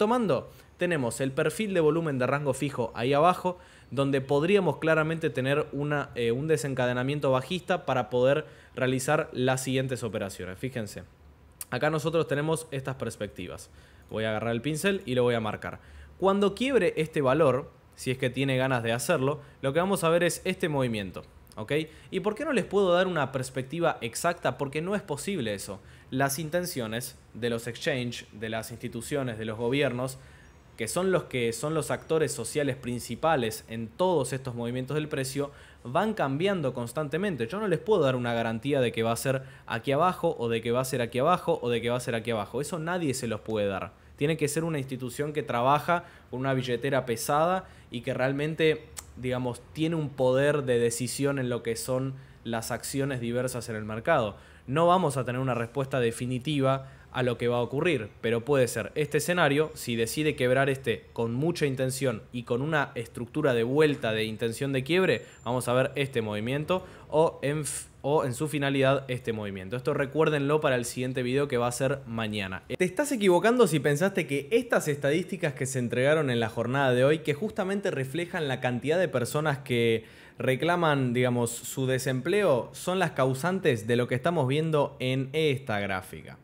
tomando, tenemos el perfil de volumen de rango fijo ahí abajo, donde podríamos claramente tener eh, un desencadenamiento bajista para poder realizar las siguientes operaciones. Fíjense, acá nosotros tenemos estas perspectivas. Voy a agarrar el pincel y lo voy a marcar. Cuando quiebre este valor, si es que tiene ganas de hacerlo, lo que vamos a ver es este movimiento. ¿ok? ¿Y por qué no les puedo dar una perspectiva exacta? Porque no es posible eso. Las intenciones de los exchange, de las instituciones, de los gobiernos, que son los que son los actores sociales principales en todos estos movimientos del precio, van cambiando constantemente. Yo no les puedo dar una garantía de que va a ser aquí abajo o de que va a ser aquí abajo o de que va a ser aquí abajo. Eso nadie se los puede dar. Tiene que ser una institución que trabaja con una billetera pesada y que realmente digamos, tiene un poder de decisión en lo que son las acciones diversas en el mercado. No vamos a tener una respuesta definitiva a lo que va a ocurrir, pero puede ser este escenario, si decide quebrar este con mucha intención y con una estructura de vuelta de intención de quiebre, vamos a ver este movimiento, o en o en su finalidad este movimiento. Esto recuérdenlo para el siguiente video que va a ser mañana. Te estás equivocando si pensaste que estas estadísticas que se entregaron en la jornada de hoy, que justamente reflejan la cantidad de personas que reclaman, digamos, su desempleo, son las causantes de lo que estamos viendo en esta gráfica.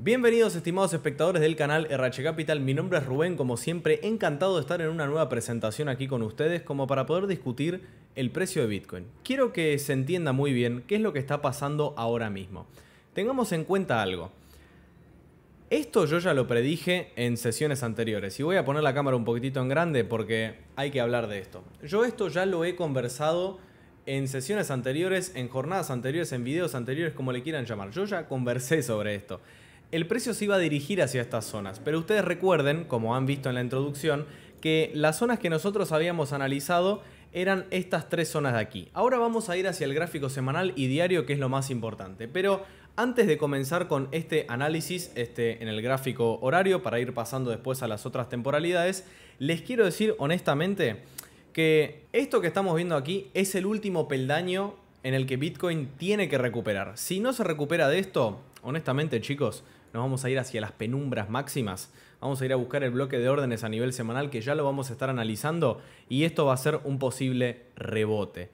Bienvenidos estimados espectadores del canal RH Capital, mi nombre es Rubén, como siempre encantado de estar en una nueva presentación aquí con ustedes como para poder discutir el precio de Bitcoin. Quiero que se entienda muy bien qué es lo que está pasando ahora mismo. Tengamos en cuenta algo. Esto yo ya lo predije en sesiones anteriores y voy a poner la cámara un poquitito en grande porque hay que hablar de esto. Yo esto ya lo he conversado en sesiones anteriores, en jornadas anteriores, en videos anteriores, como le quieran llamar. Yo ya conversé sobre esto. El precio se iba a dirigir hacia estas zonas, pero ustedes recuerden, como han visto en la introducción, que las zonas que nosotros habíamos analizado eran estas tres zonas de aquí. Ahora vamos a ir hacia el gráfico semanal y diario que es lo más importante, pero antes de comenzar con este análisis este, en el gráfico horario para ir pasando después a las otras temporalidades, les quiero decir honestamente que esto que estamos viendo aquí es el último peldaño en el que Bitcoin tiene que recuperar. Si no se recupera de esto, honestamente chicos, nos vamos a ir hacia las penumbras máximas vamos a ir a buscar el bloque de órdenes a nivel semanal que ya lo vamos a estar analizando y esto va a ser un posible rebote.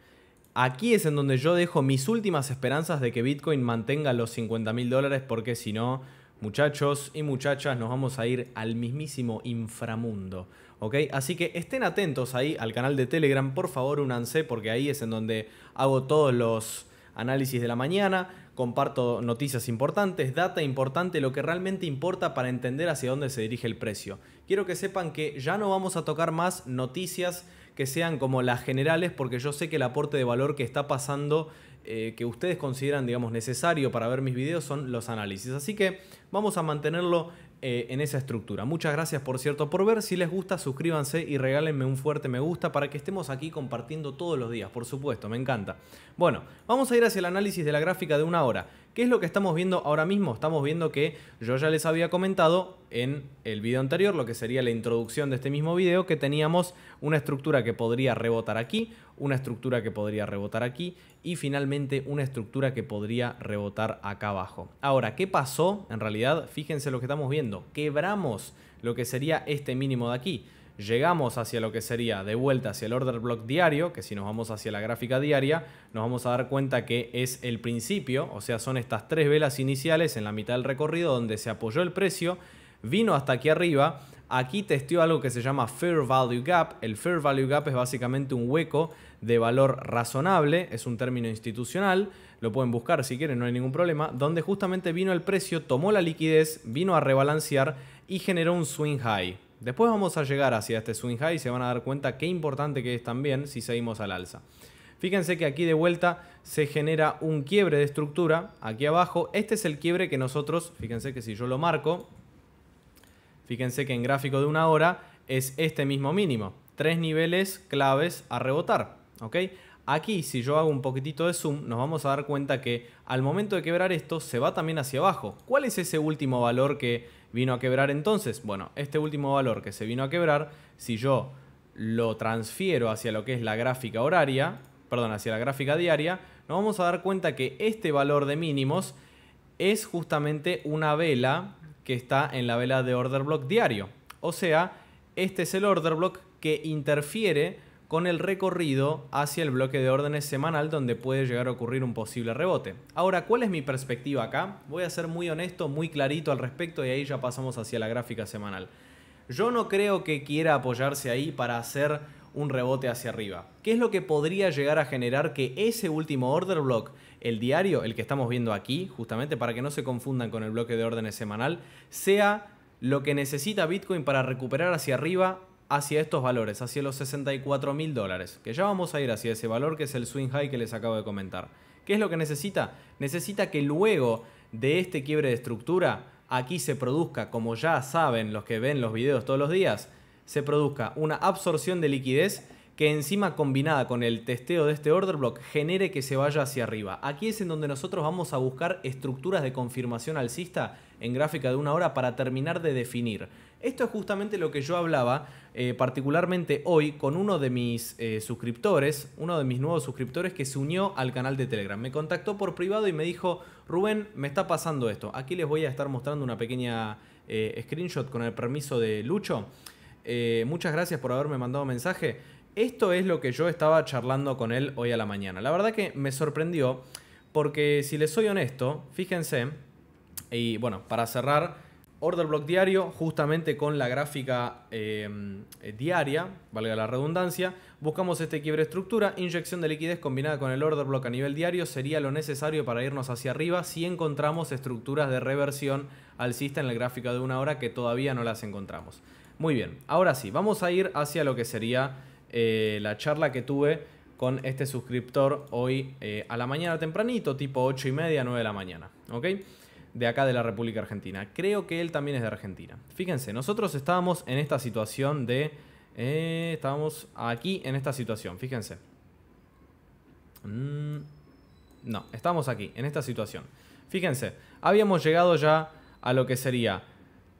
Aquí es en donde yo dejo mis últimas esperanzas de que Bitcoin mantenga los 50 mil dólares porque si no, muchachos y muchachas, nos vamos a ir al mismísimo inframundo. ¿ok? Así que estén atentos ahí al canal de Telegram, por favor únanse porque ahí es en donde hago todos los análisis de la mañana, comparto noticias importantes, data importante, lo que realmente importa para entender hacia dónde se dirige el precio. Quiero que sepan que ya no vamos a tocar más noticias que sean como las generales porque yo sé que el aporte de valor que está pasando eh, que ustedes consideran digamos necesario para ver mis videos son los análisis así que vamos a mantenerlo eh, en esa estructura. Muchas gracias, por cierto, por ver. Si les gusta, suscríbanse y regálenme un fuerte me gusta para que estemos aquí compartiendo todos los días, por supuesto, me encanta. Bueno, vamos a ir hacia el análisis de la gráfica de una hora. ¿Qué es lo que estamos viendo ahora mismo? Estamos viendo que yo ya les había comentado en el video anterior, lo que sería la introducción de este mismo video, que teníamos una estructura que podría rebotar aquí, una estructura que podría rebotar aquí y finalmente una estructura que podría rebotar acá abajo. Ahora, ¿qué pasó? En realidad, fíjense lo que estamos viendo. Quebramos lo que sería este mínimo de aquí. Llegamos hacia lo que sería de vuelta hacia el order block diario, que si nos vamos hacia la gráfica diaria, nos vamos a dar cuenta que es el principio, o sea, son estas tres velas iniciales en la mitad del recorrido donde se apoyó el precio, vino hasta aquí arriba Aquí testió algo que se llama Fair Value Gap. El Fair Value Gap es básicamente un hueco de valor razonable, es un término institucional, lo pueden buscar si quieren, no hay ningún problema, donde justamente vino el precio, tomó la liquidez, vino a rebalancear y generó un swing high. Después vamos a llegar hacia este swing high y se van a dar cuenta qué importante que es también si seguimos al alza. Fíjense que aquí de vuelta se genera un quiebre de estructura, aquí abajo. Este es el quiebre que nosotros, fíjense que si yo lo marco, Fíjense que en gráfico de una hora es este mismo mínimo. Tres niveles claves a rebotar. ¿ok? Aquí, si yo hago un poquitito de zoom, nos vamos a dar cuenta que al momento de quebrar esto se va también hacia abajo. ¿Cuál es ese último valor que vino a quebrar entonces? Bueno, este último valor que se vino a quebrar, si yo lo transfiero hacia lo que es la gráfica horaria, perdón, hacia la gráfica diaria, nos vamos a dar cuenta que este valor de mínimos es justamente una vela que está en la vela de order block diario. O sea, este es el order block que interfiere con el recorrido hacia el bloque de órdenes semanal donde puede llegar a ocurrir un posible rebote. Ahora, ¿cuál es mi perspectiva acá? Voy a ser muy honesto, muy clarito al respecto y ahí ya pasamos hacia la gráfica semanal. Yo no creo que quiera apoyarse ahí para hacer un rebote hacia arriba. ¿Qué es lo que podría llegar a generar que ese último order block el diario, el que estamos viendo aquí, justamente para que no se confundan con el bloque de órdenes semanal, sea lo que necesita Bitcoin para recuperar hacia arriba, hacia estos valores, hacia los 64 mil dólares, que ya vamos a ir hacia ese valor que es el swing high que les acabo de comentar. ¿Qué es lo que necesita? Necesita que luego de este quiebre de estructura, aquí se produzca, como ya saben los que ven los videos todos los días, se produzca una absorción de liquidez que encima combinada con el testeo de este order block genere que se vaya hacia arriba. Aquí es en donde nosotros vamos a buscar estructuras de confirmación alcista en gráfica de una hora para terminar de definir. Esto es justamente lo que yo hablaba eh, particularmente hoy con uno de mis eh, suscriptores, uno de mis nuevos suscriptores que se unió al canal de Telegram. Me contactó por privado y me dijo, Rubén, me está pasando esto. Aquí les voy a estar mostrando una pequeña eh, screenshot con el permiso de Lucho. muchas gracias por haberme mandado mensaje. Esto es lo que yo estaba charlando con él hoy a la mañana. La verdad que me sorprendió porque si les soy honesto, fíjense, y bueno, para cerrar, order block diario, justamente con la gráfica em, eh, diaria, valga la redundancia, buscamos este quiebre estructura, inyección de liquidez combinada con el order block a nivel diario sería lo necesario para irnos hacia arriba si encontramos estructuras de reversión alcista en la gráfica de una hora que todavía no las encontramos. Muy bien, ahora sí, vamos a ir hacia lo que sería eh, la charla que tuve con este suscriptor hoy eh, a la mañana tempranito, tipo 8 y media, 9 de la mañana, ¿ok? De acá de la República Argentina. Creo que él también es de Argentina. Fíjense, nosotros estábamos en esta situación de... Eh, estábamos aquí en esta situación, fíjense. Mm, no, estamos aquí, en esta situación. Fíjense, habíamos llegado ya a lo que sería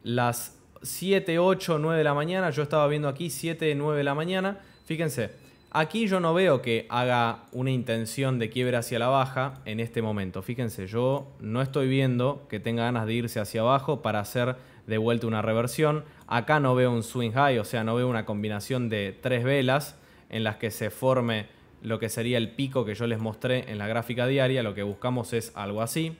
las 7, 8, 9 de la mañana. Yo estaba viendo aquí 7, 9 de la mañana Fíjense, aquí yo no veo que haga una intención de quiebre hacia la baja en este momento. Fíjense, yo no estoy viendo que tenga ganas de irse hacia abajo para hacer de vuelta una reversión. Acá no veo un swing high, o sea, no veo una combinación de tres velas en las que se forme lo que sería el pico que yo les mostré en la gráfica diaria. Lo que buscamos es algo así.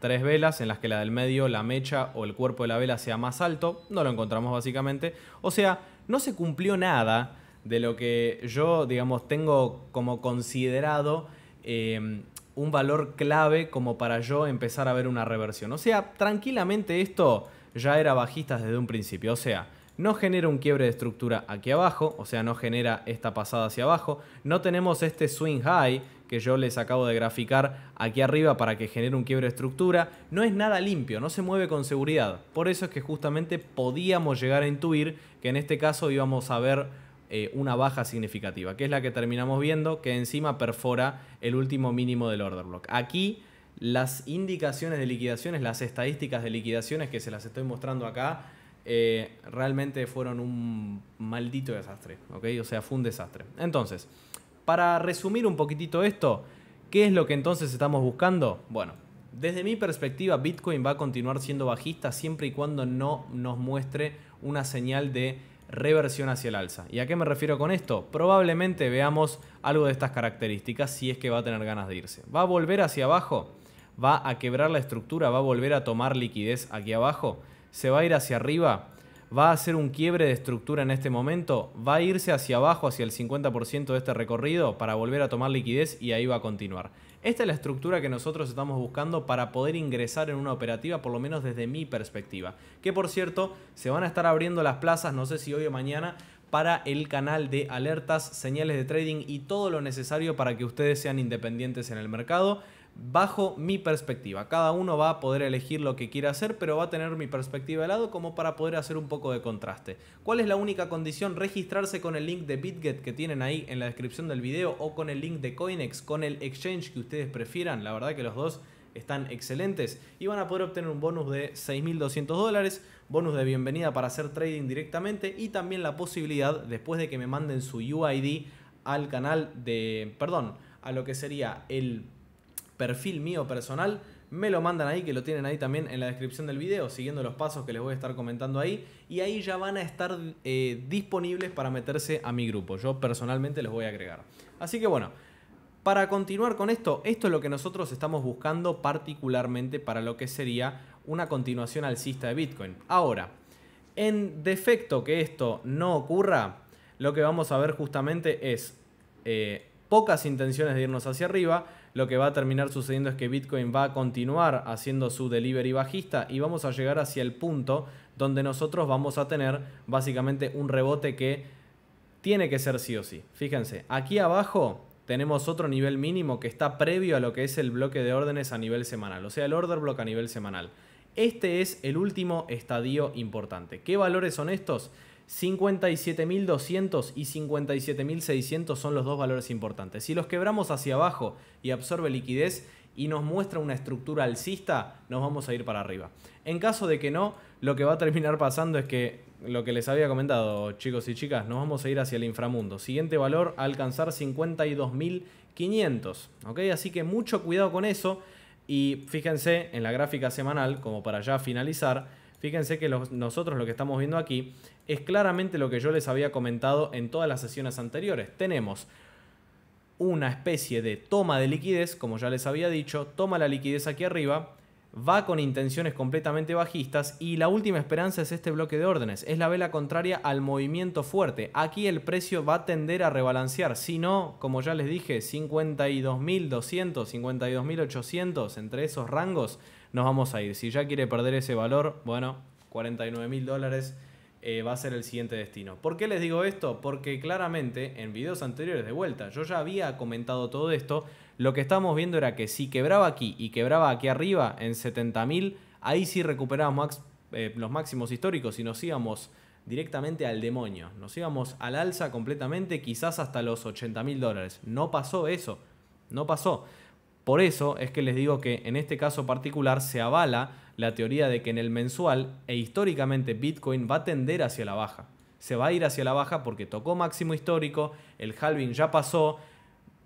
Tres velas en las que la del medio, la mecha o el cuerpo de la vela sea más alto. No lo encontramos básicamente. O sea, no se cumplió nada de lo que yo, digamos, tengo como considerado em, un valor clave como para yo empezar a ver una reversión. O sea, tranquilamente esto ya era bajista desde un principio. O sea, no genera un quiebre de estructura aquí abajo, o sea, no genera esta pasada hacia abajo. No tenemos este swing high que yo les acabo de graficar aquí arriba para que genere un quiebre de estructura. No es nada limpio, no se mueve con seguridad. Por eso es que justamente podíamos llegar a intuir que en este caso íbamos a ver eh, una baja significativa, que es la que terminamos viendo, que encima perfora el último mínimo del order block. Aquí las indicaciones de liquidaciones, las estadísticas de liquidaciones que se las estoy mostrando acá, eh, realmente fueron un maldito desastre, O sea, fue un desastre. Entonces, para resumir un poquitito esto, ¿qué es lo que entonces estamos buscando? Bueno, desde mi perspectiva, Bitcoin va a continuar siendo bajista siempre y cuando no nos muestre una señal de reversión hacia el alza. ¿Y a qué me refiero con esto? Probablemente veamos algo de estas características si es que va a tener ganas de irse. ¿Va a volver hacia abajo? ¿Va a quebrar la estructura? ¿Va a volver a tomar liquidez aquí abajo? ¿Se va a ir hacia arriba? ¿Va a hacer un quiebre de estructura en este momento? ¿Va a irse hacia abajo, hacia el 50% de este recorrido para volver a tomar liquidez y ahí va a continuar? Esta es la estructura que nosotros estamos buscando para poder ingresar en una operativa, por lo menos desde mi perspectiva. Que por cierto, se van a estar abriendo las plazas, no sé si hoy o mañana, para el canal de alertas, señales de trading y todo lo necesario para que ustedes sean independientes en el mercado bajo mi perspectiva. Cada uno va a poder elegir lo que quiera hacer, pero va a tener mi perspectiva de lado como para poder hacer un poco de contraste. ¿Cuál es la única condición? Registrarse con el link de BitGet que tienen ahí en la descripción del video o con el link de Coinex, con el exchange que ustedes prefieran. La verdad que los dos están excelentes y van a poder obtener un bonus de 6.200 dólares, bonus de bienvenida para hacer trading directamente y también la posibilidad, después de que me manden su UID al canal de, perdón, a lo que sería el perfil mío personal, me lo mandan ahí, que lo tienen ahí también en la descripción del video, siguiendo los pasos que les voy a estar comentando ahí. Y ahí ya van a estar eh, disponibles para meterse a mi grupo. Yo personalmente los voy a agregar. Así que bueno, para continuar con esto, esto es lo que nosotros estamos buscando particularmente para lo que sería una continuación alcista de Bitcoin. Ahora, en defecto que esto no ocurra, lo que vamos a ver justamente es eh, pocas intenciones de irnos hacia arriba, lo que va a terminar sucediendo es que Bitcoin va a continuar haciendo su delivery bajista y vamos a llegar hacia el punto donde nosotros vamos a tener básicamente un rebote que tiene que ser sí o sí. Fíjense, aquí abajo tenemos otro nivel mínimo que está previo a lo que es el bloque de órdenes a nivel semanal, o sea, el order block a nivel semanal. Este es el último estadio importante. ¿Qué valores son estos? 57.200 y 57.600 son los dos valores importantes. Si los quebramos hacia abajo y absorbe liquidez y nos muestra una estructura alcista, nos vamos a ir para arriba. En caso de que no, lo que va a terminar pasando es que lo que les había comentado, chicos y chicas, nos vamos a ir hacia el inframundo. Siguiente valor, alcanzar 52.500. ¿ok? Así que mucho cuidado con eso. Y fíjense en la gráfica semanal, como para ya finalizar, Fíjense que nosotros lo que estamos viendo aquí es claramente lo que yo les había comentado en todas las sesiones anteriores. Tenemos una especie de toma de liquidez, como ya les había dicho, toma la liquidez aquí arriba, va con intenciones completamente bajistas y la última esperanza es este bloque de órdenes, es la vela contraria al movimiento fuerte. Aquí el precio va a tender a rebalancear, si no, como ya les dije, 52.200, 52.800 entre esos rangos nos vamos a ir. Si ya quiere perder ese valor, bueno, 49 mil dólares eh, va a ser el siguiente destino. ¿Por qué les digo esto? Porque claramente en videos anteriores de vuelta yo ya había comentado todo esto. Lo que estábamos viendo era que si quebraba aquí y quebraba aquí arriba en mil, ahí sí recuperábamos eh, los máximos históricos y nos íbamos directamente al demonio. Nos íbamos al alza completamente, quizás hasta los 80 mil dólares. No pasó eso. No pasó. Por eso es que les digo que en este caso particular se avala la teoría de que en el mensual e históricamente Bitcoin va a tender hacia la baja. Se va a ir hacia la baja porque tocó máximo histórico, el halving ya pasó.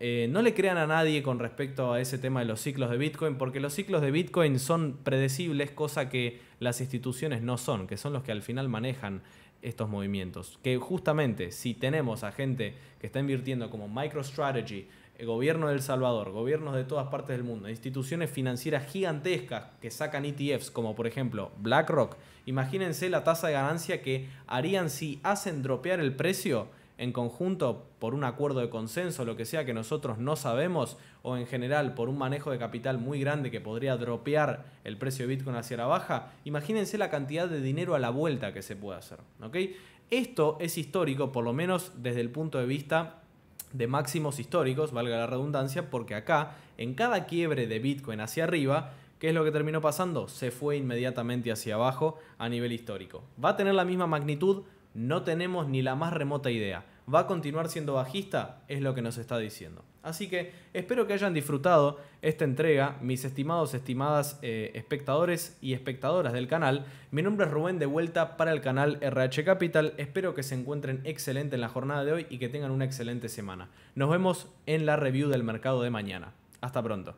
Eh, no le crean a nadie con respecto a ese tema de los ciclos de Bitcoin, porque los ciclos de Bitcoin son predecibles, cosa que las instituciones no son, que son los que al final manejan estos movimientos. Que justamente si tenemos a gente que está invirtiendo como MicroStrategy, el gobierno de El Salvador, gobiernos de todas partes del mundo, instituciones financieras gigantescas que sacan ETFs, como por ejemplo BlackRock, imagínense la tasa de ganancia que harían si hacen dropear el precio en conjunto por un acuerdo de consenso, lo que sea que nosotros no sabemos, o en general por un manejo de capital muy grande que podría dropear el precio de Bitcoin hacia la baja, imagínense la cantidad de dinero a la vuelta que se puede hacer. Esto es histórico, por lo menos desde el punto de vista de máximos históricos, valga la redundancia, porque acá, en cada quiebre de Bitcoin hacia arriba, ¿qué es lo que terminó pasando? Se fue inmediatamente hacia abajo a nivel histórico. ¿Va a tener la misma magnitud? No tenemos ni la más remota idea. ¿Va a continuar siendo bajista? Es lo que nos está diciendo. Así que espero que hayan disfrutado esta entrega, mis estimados, estimadas eh, espectadores y espectadoras del canal. Mi nombre es Rubén de vuelta para el canal RH Capital. Espero que se encuentren excelente en la jornada de hoy y que tengan una excelente semana. Nos vemos en la review del mercado de mañana. Hasta pronto.